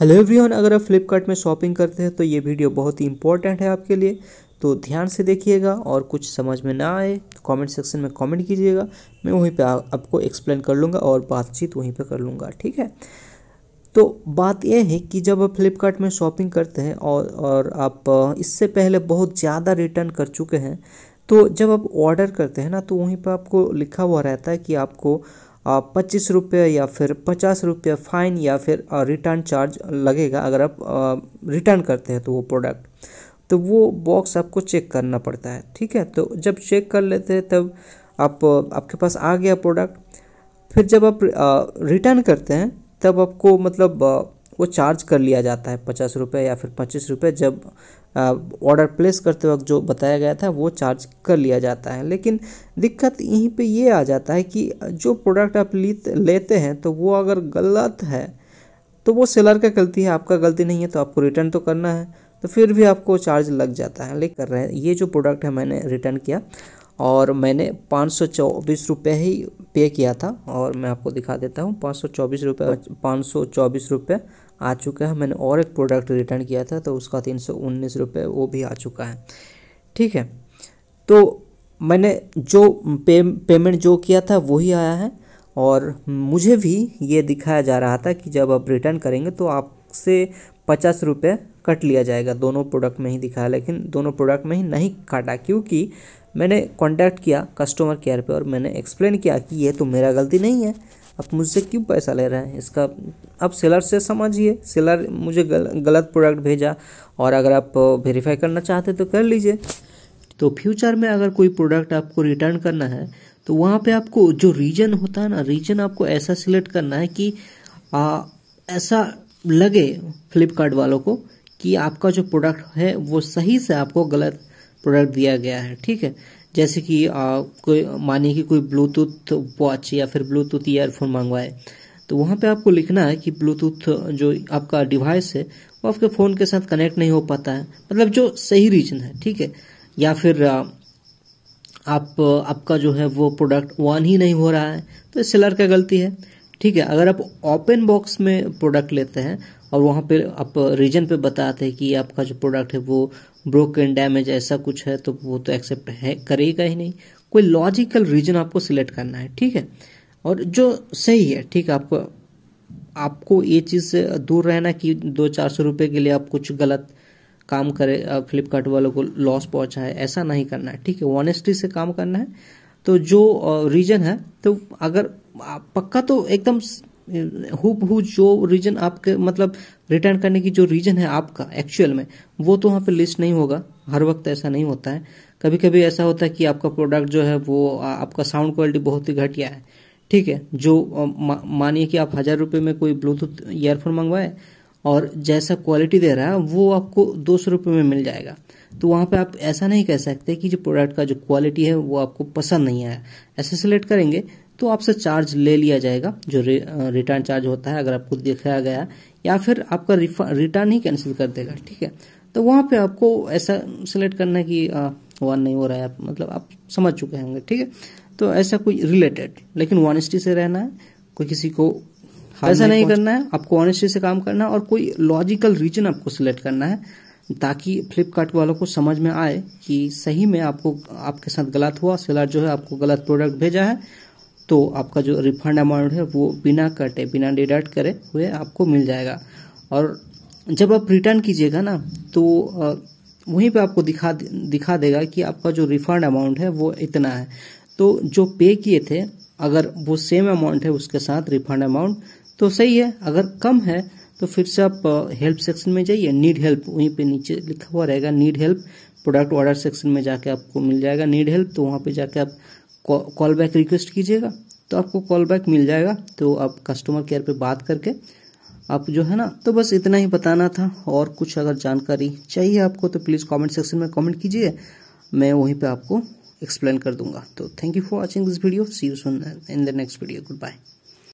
hello everyone अगर आप फ्लिपकार्ट में शॉपिंग करते हैं तो ये वीडियो बहुत ही इंपॉर्टेंट है आपके लिए तो ध्यान से देखिएगा और कुछ समझ में ना आए तो कमेंट सेक्शन में कमेंट कीजिएगा मैं वहीं पे आपको एक्सप्लेन कर लूँगा और बातचीत वहीं पे कर लूँगा ठीक है तो बात यह है कि जब आप फ्लिपकार्ट में शॉपिंग करते हैं और और आप इससे पहले बहुत ज़्यादा रिटर्न कर चुके हैं तो जब आप ऑर्डर करते हैं ना तो वहीं पर आपको लिखा हुआ रहता है कि आपको पच्चीस रुपये या फिर पचास रुपये फ़ाइन या फिर रिटर्न चार्ज लगेगा अगर आप रिटर्न करते हैं तो वो प्रोडक्ट तो वो बॉक्स आपको चेक करना पड़ता है ठीक है तो जब चेक कर लेते हैं तब आप आपके पास आ गया प्रोडक्ट फिर जब आप रिटर्न करते हैं तब आपको मतलब वो चार्ज कर लिया जाता है पचास रुपये या फिर पच्चीस रुपये जब ऑर्डर प्लेस करते वक्त जो बताया गया था वो चार्ज कर लिया जाता है लेकिन दिक्कत यहीं पे ये आ जाता है कि जो प्रोडक्ट आप लेते हैं तो वो अगर गलत है तो वो सेलर का गलती है आपका गलती नहीं है तो आपको रिटर्न तो करना है तो फिर भी आपको चार्ज लग जाता है ले कर रहे हैं ये जो प्रोडक्ट है मैंने रिटर्न किया और मैंने पाँच सौ चौबीस रुपये ही पे किया था और मैं आपको दिखा देता हूँ पाँच सौ चौबीस रुपये पाँच सौ चौबीस रुपये आ चुका है मैंने और एक प्रोडक्ट रिटर्न किया था तो उसका तीन सौ उन्नीस रुपये वो भी आ चुका है ठीक है तो मैंने जो पे पेमेंट जो किया था वही आया है और मुझे भी ये दिखाया जा रहा था कि जब आप रिटर्न करेंगे तो आपसे पचास रुपये कट लिया जाएगा दोनों प्रोडक्ट में ही दिखाया लेकिन दोनों प्रोडक्ट में ही नहीं काटा क्योंकि मैंने कांटेक्ट किया कस्टमर केयर पे और मैंने एक्सप्लेन किया कि ये तो मेरा गलती नहीं है आप मुझसे क्यों पैसा ले रहे हैं इसका आप सेलर से समझिए सेलर मुझे गल, गलत प्रोडक्ट भेजा और अगर आप वेरीफाई करना चाहते तो कर लीजिए तो फ्यूचर में अगर कोई प्रोडक्ट आपको रिटर्न करना है तो वहाँ पे आपको जो रीजन होता है ना रीजन आपको ऐसा सिलेक्ट करना है कि आ, ऐसा लगे फ्लिपकार्ट वालों को कि आपका जो प्रोडक्ट है वो सही से आपको गलत प्रोडक्ट दिया गया है ठीक है जैसे कि आ, कोई मानिए कि कोई ब्लूटूथ वॉच या फिर ब्लूटूथ ईयरफोन मंगवाए तो वहाँ पे आपको लिखना है कि ब्लूटूथ जो आपका डिवाइस है वो आपके फ़ोन के साथ कनेक्ट नहीं हो पाता है मतलब जो सही रीजन है ठीक है या फिर आ, आप आपका जो है वो प्रोडक्ट ऑन ही नहीं हो रहा है तो सेलर का गलती है ठीक है अगर आप ओपन बॉक्स में प्रोडक्ट लेते हैं और वहाँ पे आप रीजन पे बताते हैं कि आपका जो प्रोडक्ट है वो ब्रोकन डैमेज ऐसा कुछ है तो वो तो एक्सेप्ट है करेगा ही नहीं कोई लॉजिकल रीजन आपको सिलेक्ट करना है ठीक है और जो सही है ठीक है आपको आपको ये चीज़ से दूर रहना कि दो चार सौ रुपये के लिए आप कुछ गलत काम करे फ्लिपकार्ट वालों को लॉस पहुंचाए ऐसा नहीं करना है ठीक है ऑनेस्टी से काम करना है तो जो रीजन है तो अगर पक्का तो एकदम हु जो रीजन आपके मतलब रिटर्न करने की जो रीजन है आपका एक्चुअल में वो तो वहाँ पे लिस्ट नहीं होगा हर वक्त ऐसा नहीं होता है कभी कभी ऐसा होता है कि आपका प्रोडक्ट जो है वो आपका साउंड क्वालिटी बहुत ही घटिया है ठीक है जो मानिए कि आप हज़ार रुपये में कोई ब्लूटूथ ईयरफोन मंगवाए और जैसा क्वालिटी दे रहा है वो आपको दो सौ रुपये में मिल जाएगा तो वहाँ पे आप ऐसा नहीं कह सकते कि जो प्रोडक्ट का जो क्वालिटी है वो आपको पसंद नहीं आया ऐसे सेलेक्ट करेंगे तो आपसे चार्ज ले लिया जाएगा जो रिटर्न चार्ज होता है अगर आपको दिखाया गया या फिर आपका रिटर्न ही कैंसिल कर देगा ठीक है तो वहाँ पे आपको ऐसा सेलेक्ट करना है कि वन नहीं हो रहा है मतलब आप समझ चुके होंगे ठीक है तो ऐसा कोई रिलेटेड लेकिन ऑनेस्टी से रहना है कोई किसी को ऐसा नहीं, नहीं करना है आपको ऑनेस्टी से काम करना है और कोई लॉजिकल रीजन आपको सिलेक्ट करना है ताकि फ्लिपकार्ट वालों को समझ में आए कि सही में आपको आपके साथ गलत हुआ सेलर जो है आपको गलत प्रोडक्ट भेजा है तो आपका जो रिफंड अमाउंट है वो बिना कटे बिना डिडक्ट करे हुए आपको मिल जाएगा और जब आप रिटर्न कीजिएगा ना तो वहीं पे आपको दिखा दिखा देगा कि आपका जो रिफंड अमाउंट है वो इतना है तो जो पे किए थे अगर वो सेम अमाउंट है उसके साथ रिफंड अमाउंट तो सही है अगर कम है तो फिर से आप हेल्प सेक्शन में जाइए नीड हेल्प वहीं पे नीचे लिखा हुआ रहेगा need help product order section में जाके आपको मिल जाएगा नीड हेल्प तो वहाँ पे जाके आप कॉल बैक रिक्वेस्ट कीजिएगा तो आपको कॉल बैक मिल जाएगा तो आप कस्टमर केयर पे बात करके आप जो है ना तो बस इतना ही बताना था और कुछ अगर जानकारी चाहिए आपको तो प्लीज़ कॉमेंट सेक्शन में कॉमेंट कीजिए मैं वहीं पर आपको एक्सप्लेन कर दूंगा तो thank you for watching this video see you soon in the next video good bye